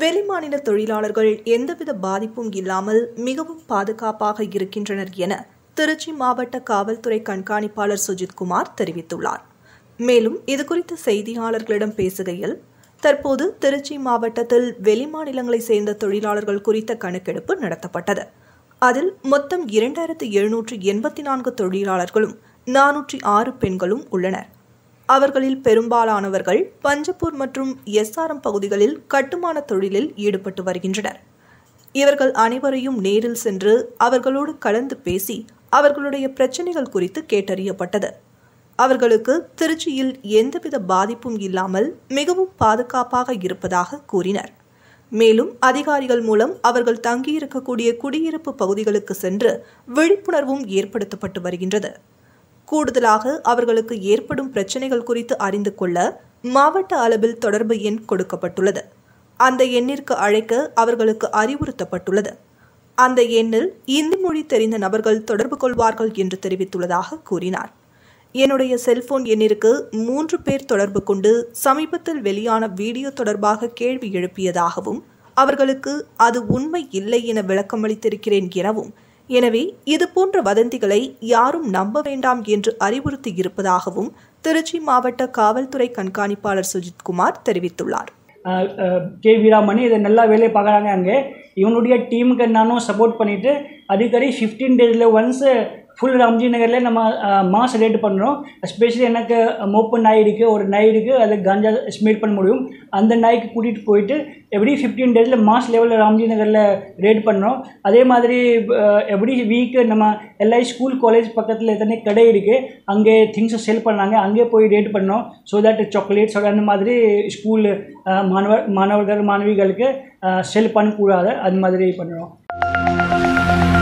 வெளிமாநில தொழிலாளர்கள் எந்தவித பாதிப்பும் இல்லாமல் மிகவும் பாதுகாப்பாக இருக்கின்றனர் என திருச்சி மாவட்ட காவல்துறை கண்காணிப்பாளர் சுஜித்குமார் தெரிவித்துள்ளார் மேலும் இதுகுறித்து செய்தியாளர்களிடம் பேசுகையில் தற்போது திருச்சி மாவட்டத்தில் வெளிமாநிலங்களைச் சேர்ந்த தொழிலாளர்கள் குறித்த கணக்கெடுப்பு நடத்தப்பட்டது அதில் மொத்தம் இரண்டாயிரத்து எழுநூற்று எண்பத்தி நான்கு தொழிலாளர்களும் நானூற்றி ஆறு பெண்களும் உள்ளனர் அவர்களில் பெரும்பாலானவர்கள் பஞ்சப்பூர் மற்றும் எஸ்ஆர்எம் பகுதிகளில் கட்டுமான தொழிலில் ஈடுபட்டு வருகின்றனர் இவர்கள் அனைவரையும் நேரில் சென்று அவர்களோடு கலந்து பேசி அவர்களுடைய பிரச்சனைகள் குறித்து கேட்டறியப்பட்டது அவர்களுக்கு திருச்சியில் எந்தவித பாதிப்பும் இல்லாமல் மிகவும் பாதுகாப்பாக இருப்பதாக கூறினர் மேலும் அதிகாரிகள் மூலம் அவர்கள் தங்கியிருக்கக்கூடிய குடியிருப்பு பகுதிகளுக்கு சென்று விழிப்புணர்வும் ஏற்படுத்தப்பட்டு வருகின்றது கூடுதலாக அவர்களுக்கு ஏற்படும் பிரச்சனைகள் குறித்து அறிந்து கொள்ள மாவட்ட அளவில் தொடர்பு எண் கொடுக்கப்பட்டுள்ளது அந்த எண்ணிற்கு அழைக்க அவர்களுக்கு அறிவுறுத்தப்பட்டுள்ளது அந்த எண்ணில் இந்தி மொழி தெரிந்த நபர்கள் தொடர்பு கொள்வார்கள் என்று தெரிவித்துள்ளதாக கூறினார் என்னுடைய செல்போன் எண்ணிற்கு மூன்று பேர் தொடர்பு கொண்டு சமீபத்தில் வெளியான வீடியோ தொடர்பாக கேள்வி எழுப்பியதாகவும் அவர்களுக்கு அது உண்மை இல்லை என விளக்கமளித்திருக்கிறேன் எனவும் எனவே இதுபோன்ற வதந்திகளை யாரும் நம்ப வேண்டாம் என்று அறிவுறுத்தி இருப்பதாகவும் திருச்சி மாவட்ட காவல்துறை கண்காணிப்பாளர் சுஜித்குமார் தெரிவித்துள்ளார் கே வீராமணி இதை நல்லா வேலையை பார்க்குறாங்க அங்கே இவனுடைய டீமுக்கு நானும் சப்போர்ட் பண்ணிவிட்டு அடிக்கடி ஃபிஃப்டீன் டேஸில் ஒன்ஸு ஃபுல் ராம்ஜி நகரில் நம்ம மாஸ் ரேட் பண்ணுறோம் எஸ்பெஷலி எனக்கு மோப்பன் நாய் இருக்குது ஒரு நாய் இருக்குது அதை கஞ்சா ஸ்மீட் பண்ண முடியும் அந்த நாய்க்கு கூட்டிகிட்டு போயிட்டு எப்படி ஃபிஃப்டீன் டேஸில் மாஸ் லெவலில் ராம்ஜி நகரில் ரேட் பண்ணுறோம் அதே மாதிரி எப்படி வீக்கு நம்ம எல்லாம் ஸ்கூல் காலேஜ் பக்கத்தில் எத்தனை கடை இருக்குது அங்கே திங்ஸை செல் பண்ணாங்க அங்கே போய் ரேட் பண்ணோம் ஸோ தட் சாக்லேட்ஸ் அந்த மாதிரி ஸ்கூல் மாணவ மாணவர்கள் மாணவிகளுக்கு செல் பண்ணக்கூடாது அது மாதிரி பண்ணுறோம்